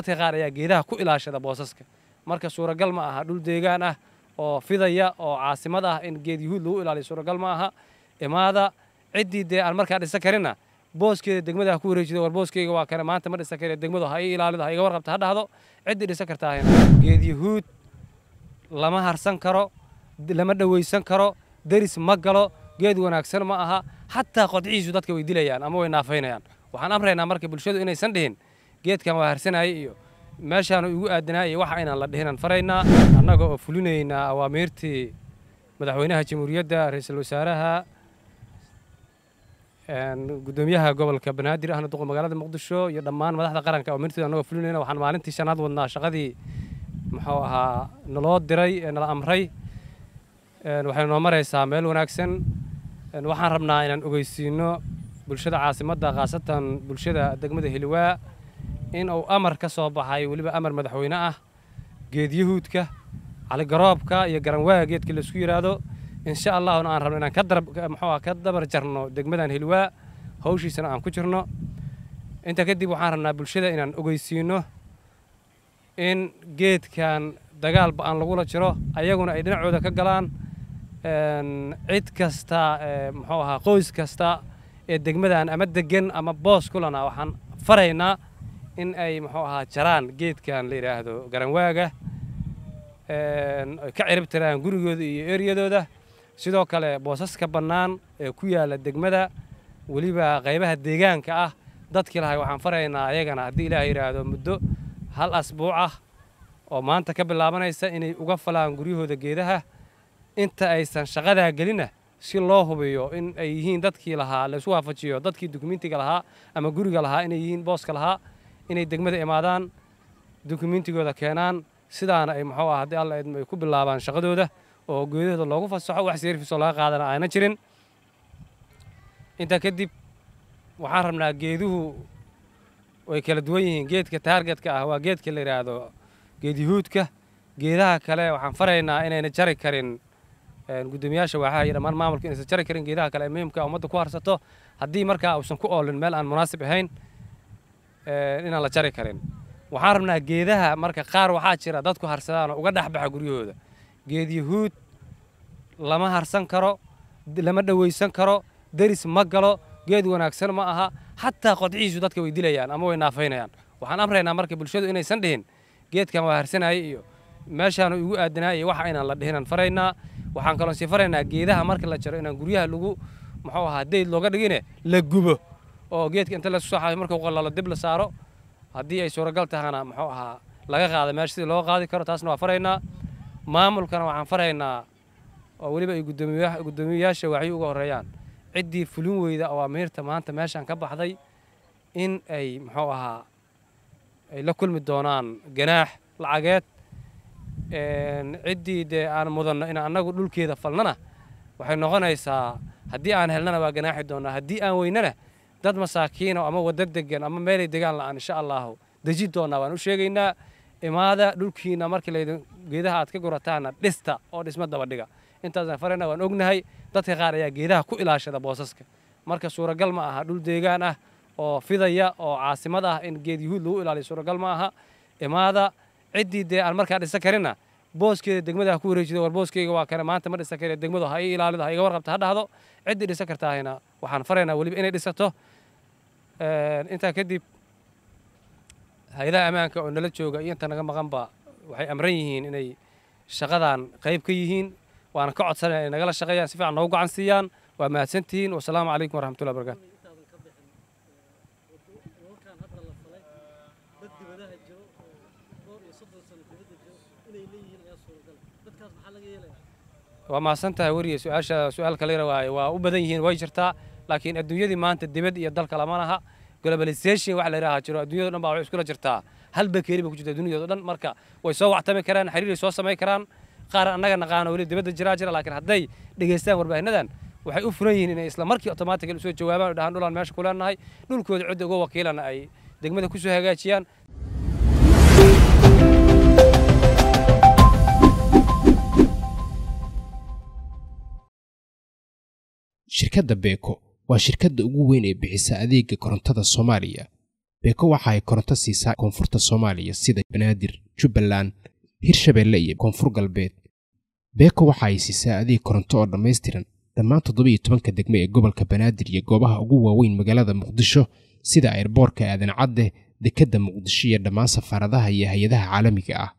dadka qaar ayaa geedaha ku ilaashada boosaska marka suuragal ma aha dhul deegaan ah oo fidaya oo caasimad ah in geed yuhuud lagu ilaaliyo suuragal ma aha imaada ciddii dee aan markaa dhisan karinna booskeeda degmada ha ku wareejida war booskeyga waa kane maanta ma dhisan kare degmadu ha ii ilaalido ha iga warqabta ha dhahdo ciddii dhisan kartaa geed yuhuud lama harsan karo lama dhawaysan karo deris ma galo geed wanaagsan ma aha xataa qodcihiisu dadka way dilayaan ama way naafaynayaan waxaan amraynaa marka bulshadu inaysan dhihin geedkan waa harsanaya iyo meeshaanu igu aadanay iyo waxa inaan la dhihinan faraynaa annaga oo fulinaynaa awaamiirtii madaxweynaha jamhuuriyadda ra-iisul wasaaraha gudoomiyaha gobolka banaadir ahna duqul magaalada muqdisho iyo dhammaan madaxda qaranka awaamiirtooda annagoo fulinayna waxaan maalintii shanaad wadnaa shaqadii muxuu ahaa naloo diray ee nala amray waxay noo maraysaa meel wanaagsan waxaan rabnaa inaan ogeysiino bulshada caasimadda khaasatan bulshada degmada heliwaa in uu amar ka soo baxay weliba amar madaxweyne ah geedyahuudka caligaroobka iyo garanwaaga geedka laisku yidhaahdo insha allahuna aan rabno inaan mxuua ah, ka dabar jarno degmadan hilwaa hawshiisana aan ku jirno intaa kadib waxaan rabnaa bulshada inaan ogeysiinno in geedkan dagaalba aan lagula jiro ayaguna ay dhinacooda ka galaan cid kasta mxuu ahaa qoys kasta ee degmadan ama degan ama boos kulana waxaan faraynaa in ay muxuu ahaa jaraan geedkan la yidhaahdo garanwaaga ay ka ciribtiraan gurigooda iyo eryadooda sidoo kale boosaska bannaan ee ku yaalla degmada weliba qaybaha deegaanka ah dadkii lahay waxaan faraynaa ayagana haddii ilaah yidhaahdo muddo hal asbuuc ah oo maanta ka bilaabanaysa inay uga falaan guryahooda geedaha inta aysan shaqadaa gelina si loo hubiyo in ay yihiin dadkii lahaa la waafajiyo dadkii dukumentiga lahaa ama guriga lahaa inay yihiin booska lahaa inay degmada imaadaan dukumentigooda keenaan sidaana ay muxuu ah haddii alla ay ku bilaabaan shaqadooda oo geedahooda loogu fasaxo wax seerfisoo laga qaadana aana jirin intaa kadib waxaan rabnaa geeduhu way kala duwan yihiin geedka taargetka ah waa geedka la yidhaahdo geedyahuudka geedaha kale waxaan faraynaa inayna jari karin guddoomiyaasha waaxaha iyo dhammaan maamulka inaysan jari karin geedaha kale ee ah, ummadda ku harsato haddii markaa uusan ku oolin meel aan munaasib ahayn Eh, inaan la jari karin waxaan rabnaa geedaha marka qaar waxaa jira dadku harsadaan oo uga dhexbaxa guryahooda geed yahuud lama harsan karo lama dhawaysan karo deris ma galo geed wanaagsan ma aha xataa qodcihiisu dadka way dilayaan ama way naafaynayaan waxaan amraynaa marka bulshadu inaysan dhihin geedkan waa harsanaaye iyo meeshaanu igu aadanaa iyo waxa inaan la dhihinan faraynaa waxaan kaloon sii faraynaa geedaha marka la jaro inaan guryaha lagu muxuu ahaa dayd looga dhigine la gubo oo geedka inta laisku soo xaday markuu qallalo dib la saaro haddii ay suuragal tahana muxuu ahaa laga qaada meesha sidii loo qaadi karo taasna waa faraynaa maamulkana waxaan faraynaa oo weliba ay guddoomiyayaasha waxyu uga horreeyaan ciddii fulin weyda oo amiirta maanta meeshaan ka baxday in ay muxuu ahaa ay la kulmi doonaan ganaax lacageed ciddii dee aan mudanno in annagu dhulkeeda falnana waxay noqonaysaa haddii aan helnana waa ganaaxi doonnaa haddii aan weynana dad masaakiino ama wada degan ama meelay degaan la'aan insha allaahu deji doonaa waan u sheegaynaa imaada dhulkiina markii laydin geedaha aad ka gurataana dhista oo dhisma dabadhiga intaasaan farayna waan ognahay dadka qaar ayaa geedaha ku ilaashada boosaska marka suuragal ma aha dhul deegaan ah oo fidaya oo caasimad ah in geed yuhuud lagu ilaaliyo suuragal ma aha imaada ciddii dee aan markaa dhisan karinna booskeeda degmada ha ku wareejida war booskeyga waa kane maanta ma dhisan kare degmadu ha ii ilaalido ha iga warqabta ha dhahdo ciddii dhisan kartaahina waxaan faraynaa weliba inay dhisato intaa kadib hay-adaha ammaanka oo nala jooga iyo inta naga maqanba waxay amran yihiin inay shaqadan qayb ka yihiin waana ka codsanaya inay nagala shaqeeyaan si fiican noogu gacan siiyaan waa mahadsantihiin wasalaamu calaykum waraxmatullahi wabarakatu waa mahadsan tahay weriye su-aasha su-aal kale waaye waa u badan yihiin way jirtaa laakiin adduunyadii maanta dibad iyo dalka lama laha globalisation wax la yidhaaha jiro adduunyado dhan baa waxay iskula jirtaa hal bay ba ku jirta adduunyadoo dhan marka way soo wactami karaan xiriiray soo samayn karaan qaar annaga naqaano weli dibadda jiraa jira laakiin hadday dhegaystaan warbaahinadan waxay u furan yihiin inay isla markii otomaatig usoo jawaabaan o dhahaan dhulaan meesha ku leenahay dhulkooda cidda uga wakiilana ay degmada ku soo hagaajiyaan shirkadda beeko waa shirkadda ugu weyn ee bixisa adeega korontada soomaaliya beko waxa ay koronto siisaa koonfurta soomaaliya sida banaadir jubbaland hirshabeelle iyo koonfur galbeed beko waxa ay siisaa adeeg koronto oo dhammaystiran dhammaan toddoba iyo tobanka degmo ee gobolka banaadir iyo goobaha ugu waaweyn magaalada muqdisho sida ayrboorka aadan cadde dekedda muqdisho iyo dhammaan safaaradaha iyo hay-adaha caalamiga ah